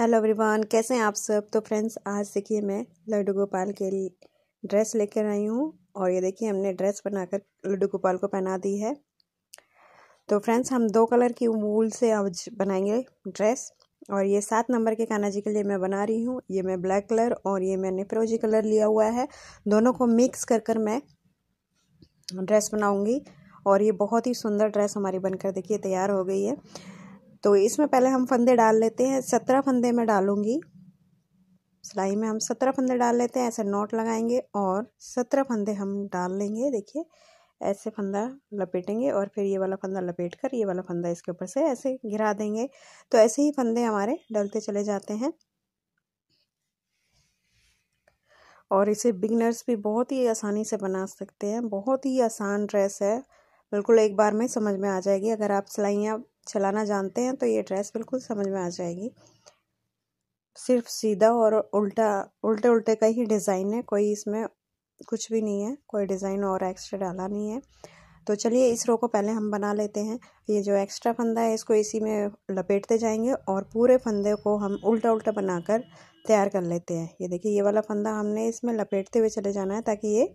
hello everyone कैसे हैं आप सब तो फ्रेंड्स आज देखिए मैं लड्डू गोपाल के लिए ड्रेस लेकर आई हूँ और ये देखिए हमने ड्रेस बनाकर लड्डू गोपाल को पहना दी है तो फ्रेंड्स हम दो कलर की वूल से आज बनाएंगे ड्रेस और ये सात नंबर के काना जी के लिए मैं बना रही हूँ ये मैं ब्लैक कलर और ये मैंने फिरोजी कलर लिया हुआ है दोनों को मिक्स कर कर मैं ड्रेस बनाऊँगी और ये बहुत ही सुंदर ड्रेस हमारी बनकर देखिए तैयार हो गई है तो इसमें पहले हम फंदे डाल लेते हैं सत्रह फंदे मैं डालूंगी सिलाई में हम सत्रह फंदे डाल लेते हैं ऐसे नोट लगाएंगे और सत्रह फंदे हम डाल लेंगे देखिए ऐसे फंदा लपेटेंगे और फिर ये वाला फंदा लपेट कर ये वाला फंदा इसके ऊपर से ऐसे घिरा देंगे तो ऐसे ही फंदे हमारे डलते चले जाते हैं और इसे बिगनर्स भी बहुत ही आसानी से बना सकते हैं बहुत ही आसान ड्रेस है बिल्कुल एक बार में समझ में आ जाएगी अगर आप सिलाइयाँ चलाना जानते हैं तो ये ड्रेस बिल्कुल समझ में आ जाएगी सिर्फ सीधा और उल्टा उल्टे उल्टे का ही डिज़ाइन है कोई इसमें कुछ भी नहीं है कोई डिज़ाइन और एक्स्ट्रा डाला नहीं है तो चलिए इस रो को पहले हम बना लेते हैं ये जो एक्स्ट्रा फंदा है इसको इसी में लपेटते जाएंगे और पूरे फंदे को हम उल्टा उल्टा बनाकर तैयार कर लेते हैं ये देखिए ये वाला फंदा हमने इसमें लपेटते हुए चले जाना है ताकि ये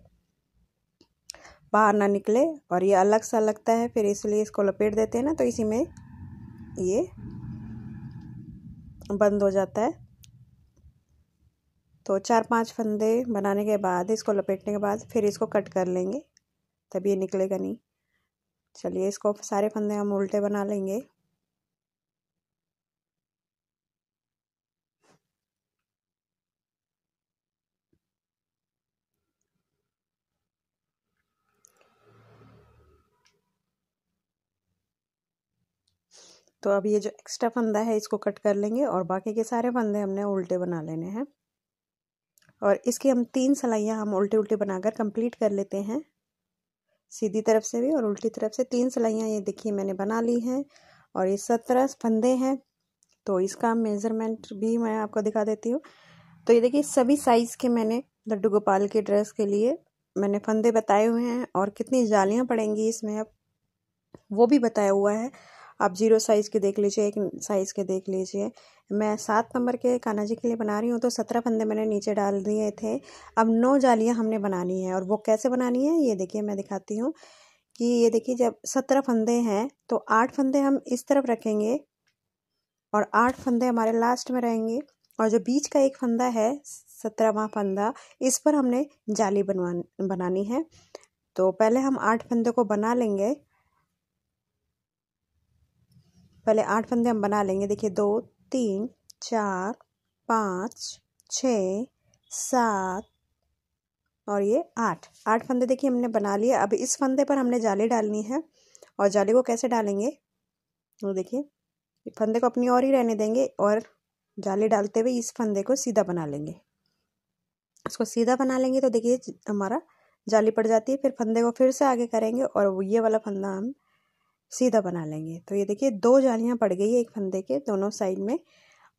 बाहर ना निकले और ये अलग सा लगता है फिर इसलिए इसको लपेट देते हैं ना तो इसी में ये बंद हो जाता है तो चार पांच फंदे बनाने के बाद इसको लपेटने के बाद फिर इसको कट कर लेंगे तब ये निकलेगा नहीं चलिए इसको सारे फंदे हम उल्टे बना लेंगे तो अब ये जो एक्स्ट्रा फंदा है इसको कट कर लेंगे और बाकी के सारे फंदे हमने उल्टे बना लेने हैं और इसकी हम तीन सिलाइयाँ हम उल्टे उल्टे बनाकर कंप्लीट कर लेते हैं सीधी तरफ से भी और उल्टी तरफ से तीन सिलाइयाँ ये देखिए मैंने बना ली हैं और ये सत्रह फंदे हैं तो इसका मेज़रमेंट भी मैं आपको दिखा देती हूँ तो ये देखिए सभी साइज़ के मैंने लड्डू गोपाल के ड्रेस के लिए मैंने फंदे बताए हुए हैं और कितनी जालियाँ पड़ेंगी इसमें अब वो भी बताया हुआ है आप जीरो साइज़ के देख लीजिए एक साइज़ के देख लीजिए मैं सात नंबर के कान्हा जी के लिए बना रही हूँ तो सत्रह फंदे मैंने नीचे डाल दिए थे अब नौ जालियाँ हमने बनानी है और वो कैसे बनानी है ये देखिए मैं दिखाती हूँ कि ये देखिए जब सत्रह फंदे हैं तो आठ फंदे हम इस तरफ रखेंगे और आठ फंदे हमारे लास्ट में रहेंगे और जो बीच का एक फंदा है सत्रहवा फंदा इस पर हमने जाली बनवा बनानी है तो पहले हम आठ फंदे को बना लेंगे पहले आठ फंदे हम बना लेंगे देखिए दो तीन चार पाँच छ सात और ये आठ आठ फंदे देखिए हमने बना लिए अब इस फंदे पर हमने जाली डालनी है और जाली को कैसे डालेंगे वो देखिए फंदे को अपनी और ही रहने देंगे और जाली डालते हुए इस फंदे को सीधा बना लेंगे इसको सीधा बना लेंगे तो देखिए हमारा जाली पड़ जाती है फिर फंदे को फिर से आगे करेंगे और ये वाला फंदा हम सीधा बना लेंगे तो ये देखिए दो जालियाँ पड़ गई है एक फंदे के दोनों साइड में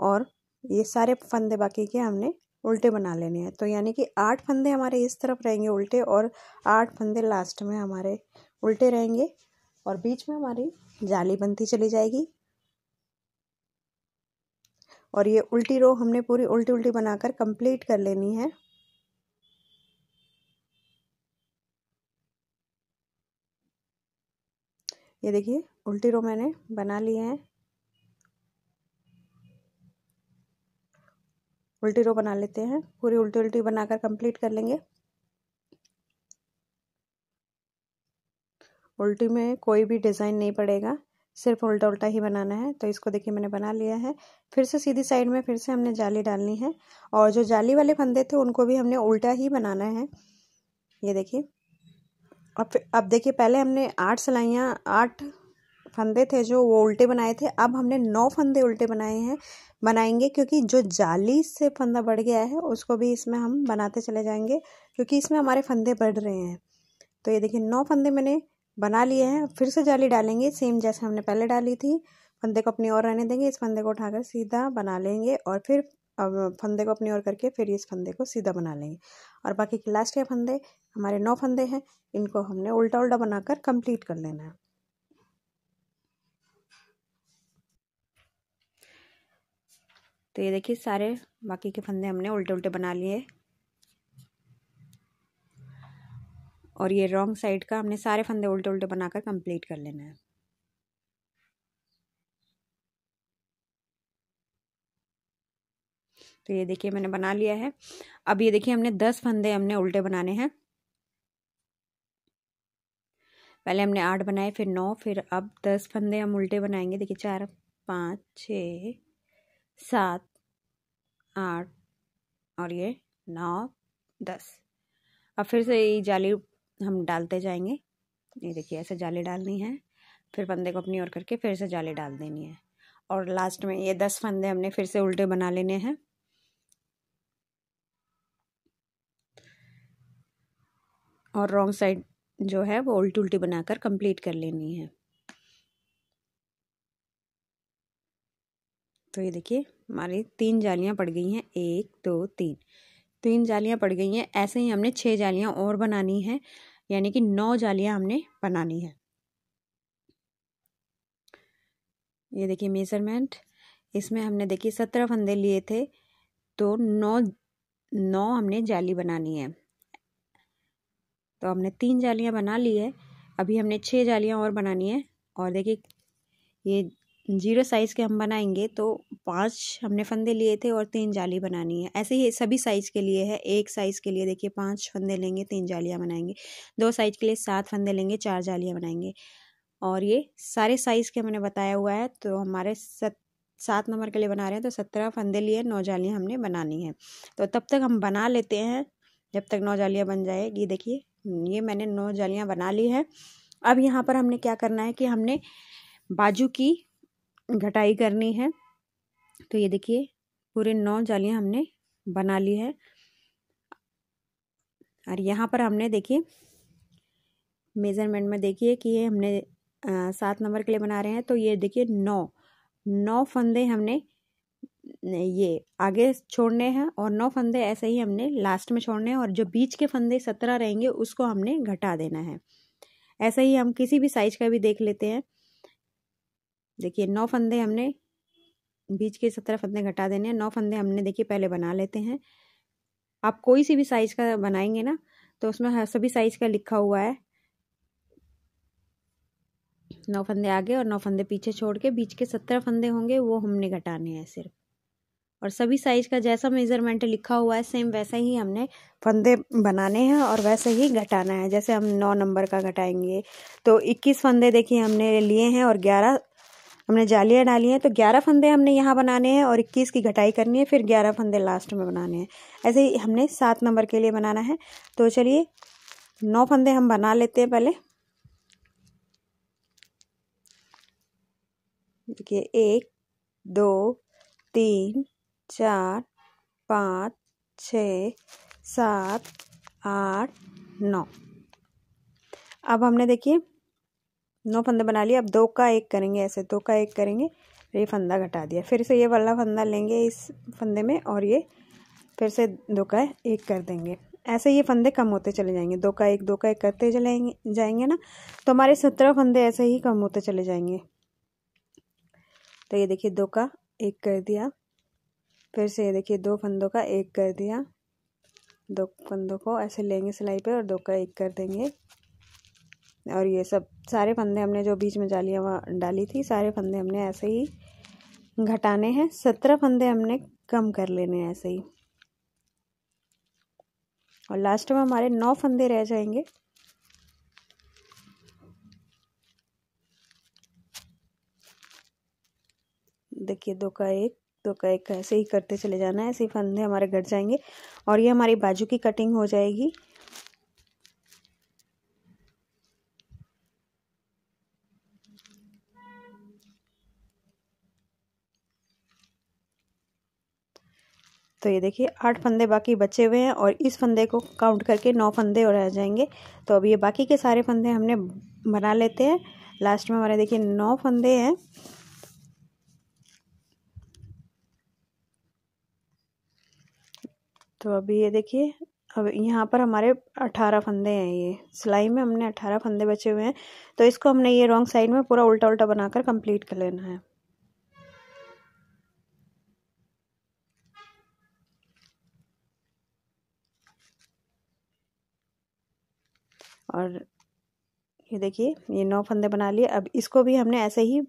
और ये सारे फंदे बाकी के हमने उल्टे बना लेने हैं तो यानी कि आठ फंदे हमारे इस तरफ रहेंगे उल्टे और आठ फंदे लास्ट में हमारे उल्टे रहेंगे और बीच में हमारी जाली बनती चली जाएगी और ये उल्टी रो हमने पूरी उल्टी उल्टी बनाकर कंप्लीट कर लेनी है ये देखिए उल्टी रो मैंने बना लिए हैं उल्टी रो बना लेते हैं पूरी उल्टी उल्टी बनाकर कंप्लीट कर लेंगे उल्टी में कोई भी डिज़ाइन नहीं पड़ेगा सिर्फ उल्टा उल्टा ही बनाना है तो इसको देखिए मैंने बना लिया है फिर से सीधी साइड में फिर से हमने जाली डालनी है और जो जाली वाले फंदे थे उनको भी हमने उल्टा ही बनाना है ये देखिए अब अब देखिए पहले हमने आठ सिलाइयाँ आठ फंदे थे जो वो उल्टे बनाए थे अब हमने नौ फंदे उल्टे बनाए हैं बनाएंगे क्योंकि जो जाली से फंदा बढ़ गया है उसको भी इसमें हम बनाते चले जाएंगे क्योंकि इसमें हमारे फंदे बढ़ रहे हैं तो ये देखिए नौ फंदे मैंने बना लिए हैं फिर से जाली डालेंगे सेम जैसे हमने पहले डाली थी फंदे को अपनी और रहने देंगे इस फंदे को उठाकर सीधा बना लेंगे और फिर अब फंदे को अपनी ओर करके फिर इस फंदे को सीधा बना लेंगे और बाकी के लास्ट के फंदे हमारे नौ फंदे हैं इनको हमने उल्टा उल्टा बनाकर कंप्लीट कर लेना है तो ये देखिए सारे बाकी के फंदे हमने उल्टे उल्टे बना लिए और ये रॉन्ग साइड का हमने सारे फंदे उल्टे उल्टे बनाकर कंप्लीट कर लेना है तो ये देखिए मैंने बना लिया है अब ये देखिए हमने दस फंदे हमने उल्टे बनाने हैं पहले हमने आठ बनाए फिर नौ फिर अब दस फंदे हम उल्टे बनाएंगे देखिए चार पाँच छ सात आठ और ये नौ दस अब फिर से ये जाली हम डालते जाएंगे ये देखिए ऐसे जाली डालनी है फिर फंदे को अपनी ओर करके फिर से जाली डाल देनी है और लास्ट में ये दस फंदे हमने फिर से उल्टे बना लेने हैं और रॉन्ग साइड जो है वो उल्टी उल्टी बनाकर कंप्लीट कर लेनी है तो ये देखिए हमारी तीन जालियां पड़ गई हैं एक दो तीन तीन जालियां पड़ गई हैं ऐसे ही हमने छः जालियां और बनानी है यानी कि नौ जालियां हमने बनानी है ये देखिए मेजरमेंट इसमें हमने देखिए सत्रह फंदे लिए थे तो नौ नौ हमने जाली बनानी है तो हमने तीन जालियाँ बना ली है अभी हमने छः जालियाँ और बनानी है और देखिए ये जीरो साइज़ के हम बनाएंगे तो पांच हमने फंदे लिए थे और तीन जाली बनानी है ऐसे ही सभी साइज़ के लिए है एक साइज़ के लिए देखिए पांच फंदे लेंगे तीन जालियाँ बनाएंगे दो साइज़ के लिए सात फंदे लेंगे चार जालियाँ बनाएंगे और ये सारे साइज़ के हमने बताया हुआ है तो हमारे सत सात नंबर के लिए बना रहे हैं तो सत्रह फंदे लिए नौ जालियाँ हमने बनानी है तो तब तक हम बना लेते हैं जब तक नौ जालियाँ बन जाएगी देखिए हम्म, ये मैंने नौ जालियां बना ली है अब यहाँ पर हमने क्या करना है कि हमने बाजू की घटाई करनी है तो ये देखिए पूरे नौ जालियां हमने बना ली है और यहाँ पर हमने देखिए मेज़रमेंट में देखिए कि ये हमने सात नंबर के लिए बना रहे हैं तो ये देखिए नौ नौ फंदे हमने ये आगे छोड़ने हैं और नौ फंदे ऐसे ही हमने लास्ट में छोड़ने हैं और जो बीच के फंदे सत्रह रहेंगे उसको हमने घटा देना है ऐसे ही हम किसी भी साइज का भी देख लेते हैं देखिए नौ फंदे हमने बीच के सत्रह फंदे घटा देने हैं नौ फंदे हमने देखिए पहले बना लेते हैं आप कोई सी भी साइज का बनाएंगे ना तो उसमें हर सभी साइज का लिखा हुआ है नौ फंदे आगे और नौ फंदे पीछे छोड़ के बीच के सत्रह फंदे होंगे वो हमने घटाने हैं सिर्फ और सभी साइज का जैसा मेज़रमेंट लिखा हुआ है सेम वैसे ही हमने फंदे बनाने हैं और वैसे ही घटाना है जैसे हम नौ नंबर का घटाएंगे तो इक्कीस फंदे देखिए हमने लिए हैं और ग्यारह हमने जालियाँ डाली हैं तो ग्यारह फंदे हमने यहाँ बनाने हैं और इक्कीस की घटाई करनी है फिर ग्यारह फंदे लास्ट में बनाने हैं ऐसे ही हमने सात नंबर के लिए बनाना है तो चलिए नौ फंदे हम बना लेते हैं पहले देखिए एक दो तीन चार पाँच छ सात आठ नौ अब हमने देखिए नौ फंदे बना लिए अब दो का एक करेंगे ऐसे दो का एक करेंगे ये फंदा घटा दिया फिर से ये वाला फंदा लेंगे इस फंदे में और ये फिर से दो का एक कर देंगे ऐसे ये फंदे कम होते चले जाएंगे दो का एक दो का एक करते चले जाएंगे ना तो हमारे सत्रह फंदे ऐसे ही कम होते चले जाएंगे तो ये देखिए दो का एक कर दिया फिर से ये देखिए दो फंदों का एक कर दिया दो फंदों को ऐसे लेंगे सिलाई पे और दो का एक कर देंगे और ये सब सारे फंदे हमने जो बीच में जालियाँ वहाँ डाली थी सारे फंदे हमने ऐसे ही घटाने हैं सत्रह फंदे हमने कम कर लेने हैं ऐसे ही और लास्ट में हमारे नौ फंदे रह जाएंगे देखिए दो का एक तो कैसे ही करते चले जाना है ऐसे फंदे हमारे घट जाएंगे और ये हमारी बाजू की कटिंग हो जाएगी तो ये देखिए आठ फंदे बाकी बचे हुए हैं और इस फंदे को काउंट करके नौ फंदे और रह जाएंगे तो अब ये बाकी के सारे फंदे हमने बना लेते हैं लास्ट में हमारे देखिए नौ फंदे हैं तो अभी ये देखिए अब यहाँ पर हमारे अठारह फंदे हैं ये सिलाई में हमने अठारह फंदे बचे हुए हैं तो इसको हमने ये रॉन्ग साइड में पूरा उल्टा उल्टा बनाकर कंप्लीट कर लेना है और ये देखिए ये नौ फंदे बना लिए अब इसको भी हमने ऐसे ही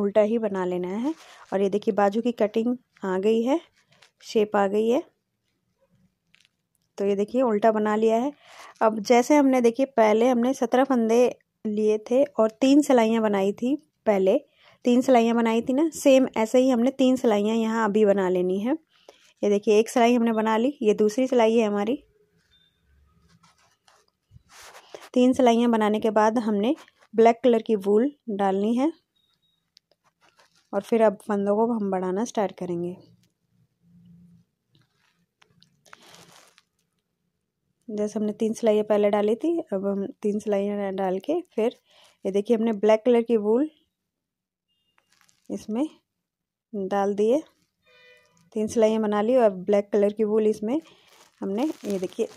उल्टा ही बना लेना है और ये देखिए बाजू की कटिंग आ गई है शेप आ गई है तो ये देखिए उल्टा बना लिया है अब जैसे हमने देखिए पहले हमने सत्रह फंदे लिए थे और तीन सिलाइयाँ बनाई थी पहले तीन सिलाइयाँ बनाई थी ना सेम ऐसे ही हमने तीन सिलाइयाँ यहाँ अभी बना लेनी है ये देखिए एक सिलाई हमने बना ली ये दूसरी सिलाई है हमारी तीन सिलाइयाँ बनाने के बाद हमने ब्लैक कलर की वूल डालनी है और फिर अब फंदों को हम बढ़ाना स्टार्ट करेंगे जैसे हमने तीन सिलाइयाँ पहले डाली थी अब हम तीन सिलाइयाँ डाल के फिर ये देखिए हमने ब्लैक कलर की वूल इसमें डाल दिए तीन सिलाइयाँ बना ली और ब्लैक कलर की वूल इसमें हमने ये देखिए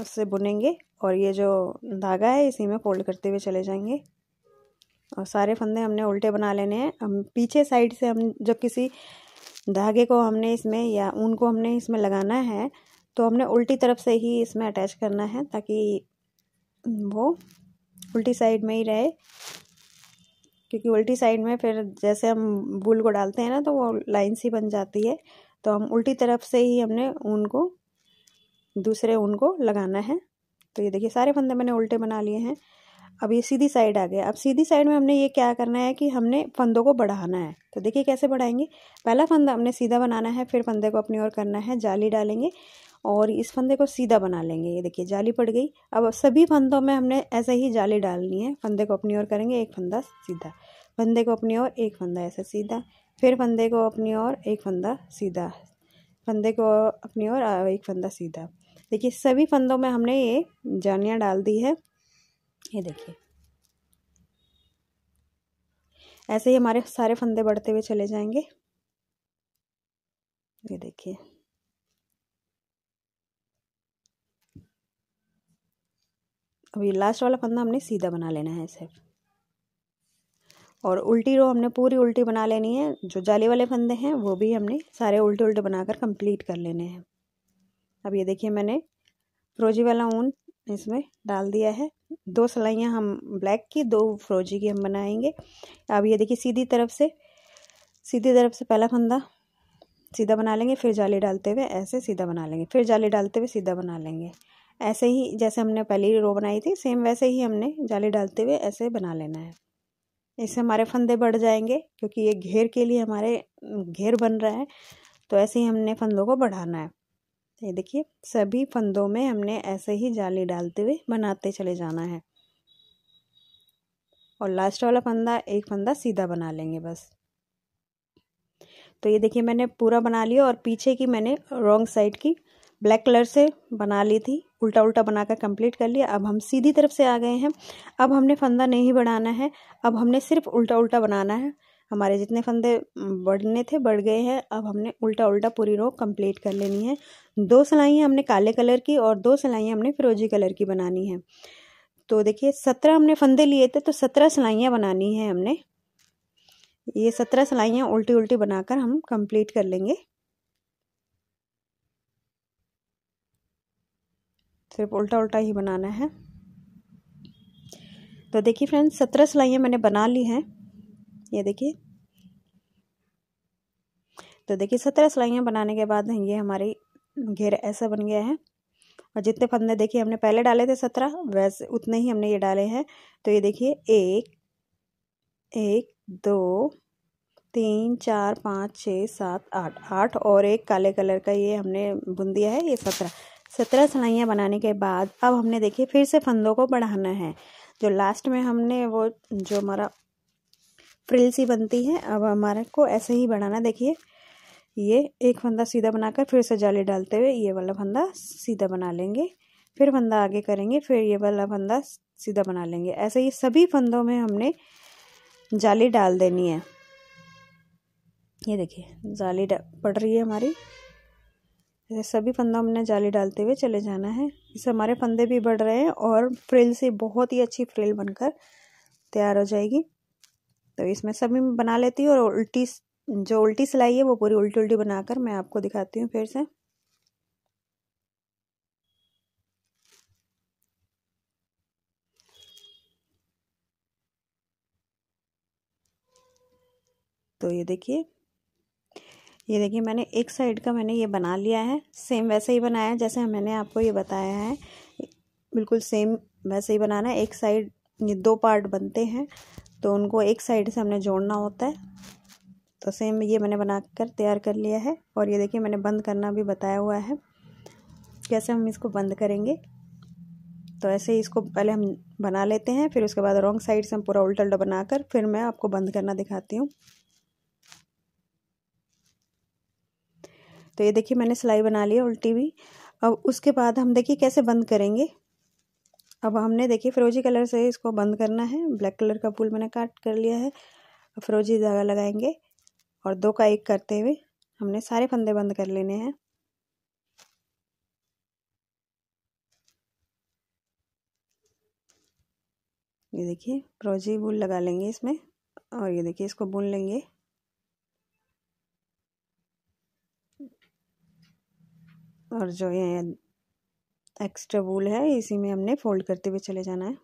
उससे बुनेंगे और ये जो धागा है इसी में फोल्ड करते हुए चले जाएंगे और सारे फंदे हमने उल्टे बना लेने हैं हम पीछे साइड से हम जब किसी धागे को हमने इसमें या ऊन को हमने इसमें लगाना है तो हमने उल्टी तरफ से ही इसमें अटैच करना है ताकि वो उल्टी साइड में ही रहे क्योंकि उल्टी साइड में फिर जैसे हम बुल को डालते हैं ना तो वो लाइन सी बन जाती है तो हम उल्टी तरफ से ही हमने ऊन को दूसरे ऊन को लगाना है तो ये देखिए सारे फंदे मैंने उल्टे बना लिए हैं अब ये सीधी साइड आ गया अब सीधी साइड में हमने ये क्या करना है कि हमने फंदों को बढ़ाना है तो देखिए कैसे बढ़ाएंगे पहला फंदा हमने सीधा बनाना है फिर फंदे को अपनी ओर करना है जाली डालेंगे और इस फंदे को सीधा बना लेंगे ये देखिए जाली पड़ गई अब सभी फंदों में हमने ऐसे ही जाली डालनी है फंदे को अपनी ओर करेंगे एक फंदा सीधा फंदे को अपनी ओर एक फंदा ऐसे सीधा फिर फंदे को अपनी ओर एक फंदा सीधा फंदे को अपनी ओर एक फंदा सीधा देखिए सभी फंदों में हमने ये जालियाँ डाल दी है ये देखिए ऐसे ही हमारे सारे फंदे बढ़ते हुए चले जाएंगे ये देखिए अब ये लास्ट वाला फंदा हमने सीधा बना लेना है सिर्फ और उल्टी रो हमने पूरी उल्टी बना लेनी है जो जाली वाले फंदे हैं वो भी हमने सारे उल्टे उल्टे बनाकर कंप्लीट कर लेने हैं अब ये देखिए मैंने फ्रोजी वाला ऊन इसमें डाल दिया है दो सलाइयाँ हम ब्लैक की दो फ्रोजी की हम बनाएंगे अब ये देखिए सीधी तरफ से सीधी तरफ से पहला फंदा सीधा बना लेंगे फिर जाली डालते हुए ऐसे सीधा बना लेंगे फिर जाली डालते हुए सीधा बना लेंगे ऐसे ही जैसे हमने पहली रो बनाई थी सेम वैसे ही हमने जाली डालते हुए ऐसे बना लेना है इससे हमारे फंदे बढ़ जाएंगे क्योंकि ये घेर के लिए हमारे घेर बन रहा है तो ऐसे ही हमने फंदों को बढ़ाना है ये देखिए सभी फंदों में हमने ऐसे ही जाली डालते हुए बनाते चले जाना है और लास्ट वाला फंदा एक फंदा सीधा बना लेंगे बस तो ये देखिए मैंने पूरा बना लिया और पीछे की मैंने रॉन्ग साइड की ब्लैक कलर से बना ली थी उल्टा उल्टा बनाकर कंप्लीट कर लिया अब हम सीधी तरफ से आ गए हैं अब हमने फंदा नहीं बढ़ाना है अब हमने सिर्फ उल्टा उल्टा बनाना है हमारे जितने फंदे बढ़ने थे बढ़ गए हैं अब हमने उल्टा उल्टा पूरी रो कंप्लीट कर लेनी है दो सिलाइयाँ हमने काले कलर की और दो सिलाइयाँ हमने फिरोजी कलर की बनानी है तो देखिए सत्रह हमने फंदे लिए थे तो सत्रह सिलाइयाँ बनानी है हमने ये सत्रह सिलाइयाँ उल्टी उल्टी बनाकर हम कंप्लीट कर लेंगे सिर्फ उल्टा उल्टा ही बनाना है तो देखिए फ्रेंड्स सत्रह सिलाइयाँ मैंने बना ली हैं ये देखिए तो देखिए सत्रह सिलाइयाँ बनाने के बाद ये हमारी घेरा ऐसा बन गया है और जितने फंदे देखिए हमने पहले डाले थे सत्रह वैसे उतने ही हमने ये डाले हैं तो ये देखिए एक एक दो तीन चार पाँच छः सात आठ आठ और एक काले कलर का ये हमने बुन दिया है ये सत्रह सत्रह सलाइयाँ बनाने के बाद अब हमने देखिए फिर से फंदों को बढ़ाना है जो लास्ट में हमने वो जो हमारा फ्रिल सी बनती है अब हमारे को ऐसे ही बढ़ाना देखिए ये एक फंदा सीधा बनाकर फिर से जाली डालते हुए ये वाला फंदा सीधा बना लेंगे फिर फंदा आगे करेंगे फिर ये वाला फंदा सीधा बना लेंगे ऐसे ही सभी फंदों में हमने जाली डाल देनी है ये देखिए जाली पड़ रही है हमारी सभी फंदों हमने जाली डालते हुए चले जाना है इससे हमारे फंदे भी बढ़ रहे हैं और फ्रिल से बहुत ही अच्छी फ्रिल बनकर तैयार हो जाएगी तो इसमें सभी मैं बना लेती हूँ और उल्टी जो उल्टी सिलाई है वो पूरी उल्टी उल्टी बनाकर मैं आपको दिखाती हूँ फिर से तो ये देखिए ये देखिए मैंने एक साइड का मैंने ये बना लिया है सेम वैसे ही बनाया है जैसे मैंने आपको ये बताया है बिल्कुल सेम वैसे ही बनाना है एक साइड ये दो पार्ट बनते हैं तो उनको एक साइड से हमने जोड़ना होता है तो सेम ये मैंने बना कर तैयार कर लिया है और ये देखिए मैंने बंद करना भी बताया हुआ है कैसे हम इसको बंद करेंगे तो ऐसे ही इसको पहले हम बना लेते हैं फिर उसके बाद रॉन्ग साइड से हम पूरा उल्टा उल्टा बनाकर फिर मैं आपको बंद करना दिखाती हूँ तो ये देखिए मैंने सिलाई बना ली है उल्टी भी अब उसके बाद हम देखिए कैसे बंद करेंगे अब हमने देखिए फिरोजी कलर से इसको बंद करना है ब्लैक कलर का फूल मैंने काट कर लिया है फिरोजी धागा लगाएंगे और दो का एक करते हुए हमने सारे फंदे बंद कर लेने हैं ये देखिए फिरोजी बुल लगा लेंगे इसमें और ये देखिए इसको बुन लेंगे और जो ये एक्स्ट्रा वूल है इसी में हमने फोल्ड करते हुए चले जाना है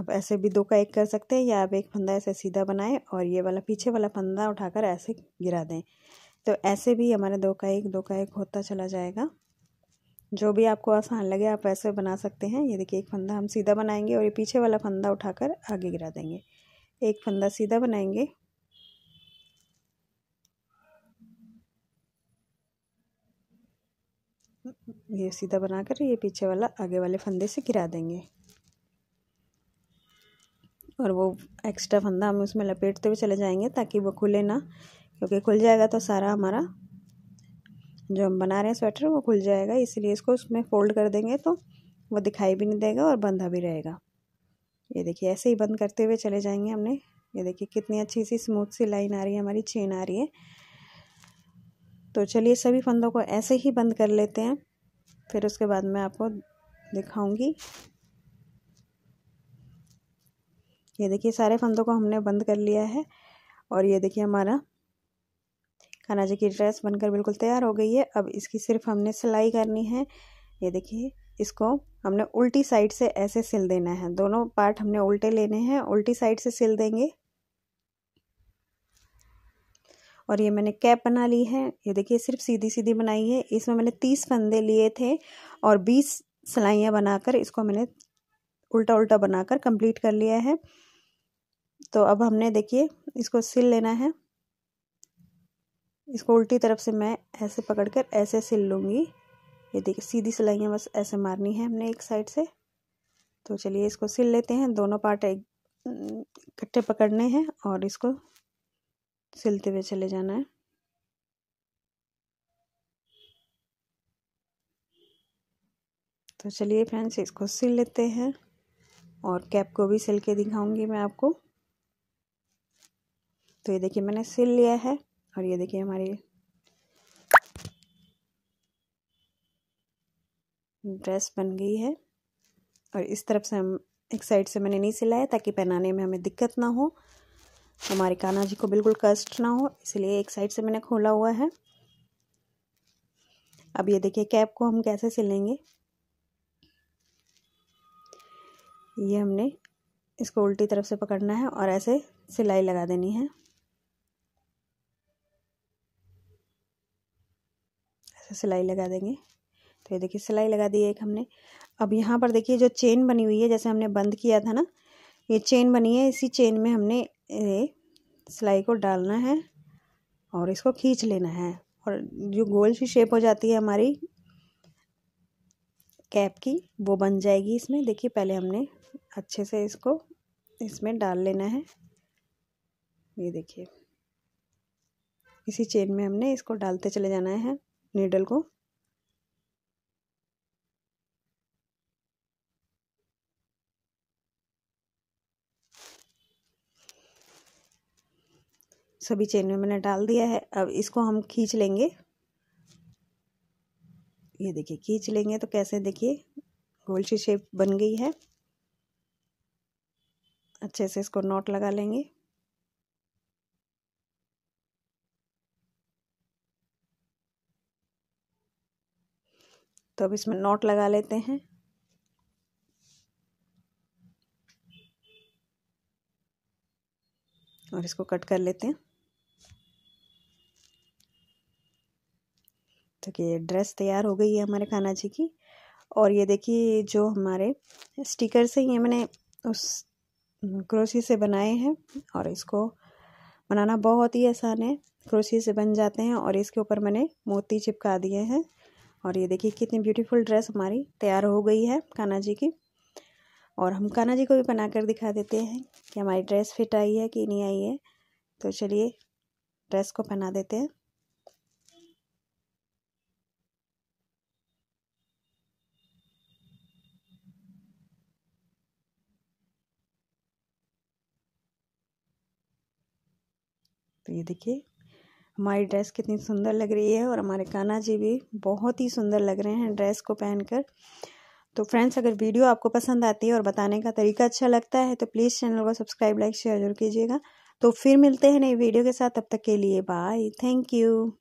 आप ऐसे भी दो का एक कर सकते हैं या आप एक फंदा ऐसे सीधा बनाएं और ये वाला पीछे वाला फंदा उठाकर ऐसे गिरा दें तो ऐसे भी हमारा दो का एक दो का एक होता चला जाएगा जो भी आपको आसान लगे आप वैसे बना सकते हैं ये देखिए एक फंदा हम सीधा बनाएंगे और ये पीछे वाला फंदा उठाकर आगे गिरा देंगे एक फंदा सीधा बनाएंगे ये सीधा बनाकर ये पीछे वाला आगे वाले फंदे से गिरा देंगे और वो एक्स्ट्रा फंदा हम उसमें लपेटते हुए चले जाएंगे ताकि वो खुले ना क्योंकि खुल जाएगा तो सारा हमारा जो हम बना रहे हैं स्वेटर वो खुल जाएगा इसलिए इसको उसमें फोल्ड कर देंगे तो वो दिखाई भी नहीं देगा और बंधा भी रहेगा ये देखिए ऐसे ही बंद करते हुए चले जाएंगे हमने ये देखिए कितनी अच्छी सी स्मूथ सी लाइन आ रही है हमारी चेन आ रही है तो चलिए सभी फंदों को ऐसे ही बंद कर लेते हैं फिर उसके बाद मैं आपको दिखाऊंगी ये देखिए सारे फंदों को हमने बंद कर लिया है और ये देखिए हमारा अनाजे की ड्रेस बनकर बिल्कुल तैयार हो गई है अब इसकी सिर्फ हमने सिलाई करनी है ये देखिए इसको हमने उल्टी साइड से ऐसे सिल देना है दोनों पार्ट हमने उल्टे लेने हैं उल्टी साइड से सिल देंगे और ये मैंने कैप बना ली है ये देखिए सिर्फ सीधी सीधी बनाई है इसमें मैंने तीस फंदे लिए थे और बीस सिलाइयाँ बनाकर इसको मैंने उल्टा उल्टा बनाकर कंप्लीट कर लिया है तो अब हमने देखिए इसको सिल लेना है इसको उल्टी तरफ से मैं ऐसे पकड़कर ऐसे सिल लूँगी ये देखिए सीधी सिलाइयाँ बस ऐसे मारनी है हमने एक साइड से तो चलिए इसको सिल लेते हैं दोनों पार्ट एक इकट्ठे पकड़ने हैं और इसको सिलते हुए चले जाना है तो चलिए फ्रेंड्स इसको सिल लेते हैं और कैप को भी सिल के दिखाऊंगी मैं आपको तो ये देखिए मैंने सिल लिया है और ये देखिए हमारी ड्रेस बन गई है और इस तरफ से हम एक साइड से मैंने नहीं सिलाया ताकि पहनाने में हमें दिक्कत ना हो हमारे काना जी को बिल्कुल कष्ट ना हो इसलिए एक साइड से मैंने खोला हुआ है अब ये देखिए कैप को हम कैसे सिलेंगे ये हमने इसको उल्टी तरफ से पकड़ना है और ऐसे सिलाई लगा देनी है से सिलाई लगा देंगे तो ये देखिए सिलाई लगा दी एक हमने अब यहाँ पर देखिए जो चेन बनी हुई है जैसे हमने बंद किया था ना ये चेन बनी है इसी चेन में हमने ये सिलाई को डालना है और इसको खींच लेना है और जो गोल सी शेप हो जाती है हमारी कैप की वो बन जाएगी इसमें देखिए पहले हमने अच्छे से इसको इसमें डाल लेना है ये देखिए इसी चेन में हमने इसको डालते चले जाना है नीडल को सभी चेन में मैंने डाल दिया है अब इसको हम खींच लेंगे ये देखिए खींच लेंगे तो कैसे देखिए गोल सी शेप बन गई है अच्छे से इसको नॉट लगा लेंगे तो अब इसमें नोट लगा लेते हैं और इसको कट कर लेते हैं तो कि ड्रेस तैयार हो गई है हमारे खाना जी की और ये देखिए जो हमारे स्टिकर्स हैं ये मैंने उस क्रोशी से बनाए हैं और इसको बनाना बहुत ही आसान है क्रोशी से बन जाते हैं और इसके ऊपर मैंने मोती चिपका दिए हैं और ये देखिए कितनी ब्यूटीफुल ड्रेस हमारी तैयार हो गई है कान्हा जी की और हम कान्हा जी को भी बना कर दिखा देते हैं कि हमारी ड्रेस फिट आई है कि नहीं आई है तो चलिए ड्रेस को पहना देते हैं तो ये देखिए हमारी ड्रेस कितनी सुंदर लग रही है और हमारे कान्हा जी भी बहुत ही सुंदर लग रहे हैं ड्रेस को पहनकर तो फ्रेंड्स अगर वीडियो आपको पसंद आती है और बताने का तरीका अच्छा लगता है तो प्लीज़ चैनल को सब्सक्राइब लाइक शेयर जरूर कीजिएगा तो फिर मिलते हैं नई वीडियो के साथ तब तक के लिए बाय थैंक यू